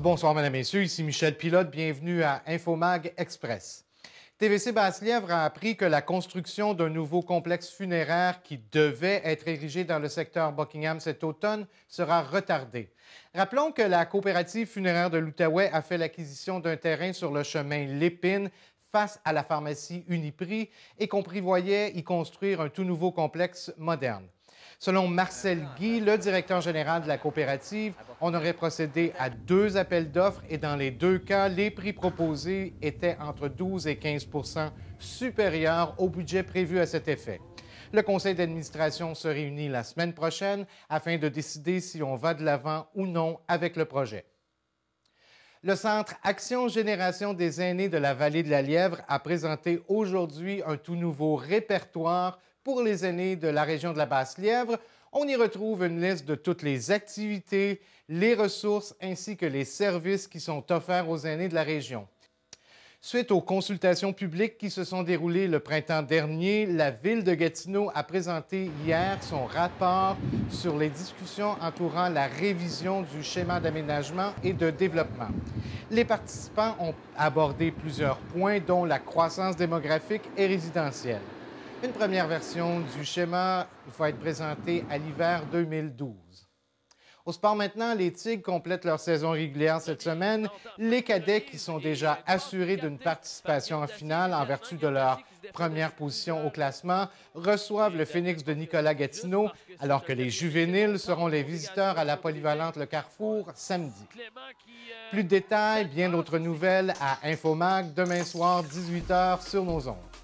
Bonsoir, Mesdames, et Messieurs. Ici Michel Pilote. Bienvenue à Infomag Express. TVC basse a appris que la construction d'un nouveau complexe funéraire qui devait être érigé dans le secteur Buckingham cet automne sera retardée. Rappelons que la coopérative funéraire de l'Outaouais a fait l'acquisition d'un terrain sur le chemin Lépine face à la pharmacie Uniprix et qu'on prévoyait y construire un tout nouveau complexe moderne. Selon Marcel Guy, le directeur général de la coopérative, on aurait procédé à deux appels d'offres et dans les deux cas, les prix proposés étaient entre 12 et 15 supérieurs au budget prévu à cet effet. Le conseil d'administration se réunit la semaine prochaine afin de décider si on va de l'avant ou non avec le projet. Le Centre Action Génération des aînés de la vallée de la Lièvre a présenté aujourd'hui un tout nouveau répertoire pour les aînés de la région de la Basse-Lièvre. On y retrouve une liste de toutes les activités, les ressources ainsi que les services qui sont offerts aux aînés de la région. Suite aux consultations publiques qui se sont déroulées le printemps dernier, la ville de Gatineau a présenté hier son rapport sur les discussions entourant la révision du schéma d'aménagement et de développement. Les participants ont abordé plusieurs points, dont la croissance démographique et résidentielle. Une première version du schéma va être présentée à l'hiver 2012. Au sport maintenant, les Tigres complètent leur saison régulière cette semaine. Les cadets qui sont déjà assurés d'une participation en finale en vertu de leur première position au classement reçoivent le Phoenix de Nicolas Gatineau, alors que les juvéniles seront les visiteurs à la polyvalente Le Carrefour samedi. Plus de détails, bien d'autres nouvelles à Infomag demain soir 18h sur nos ondes.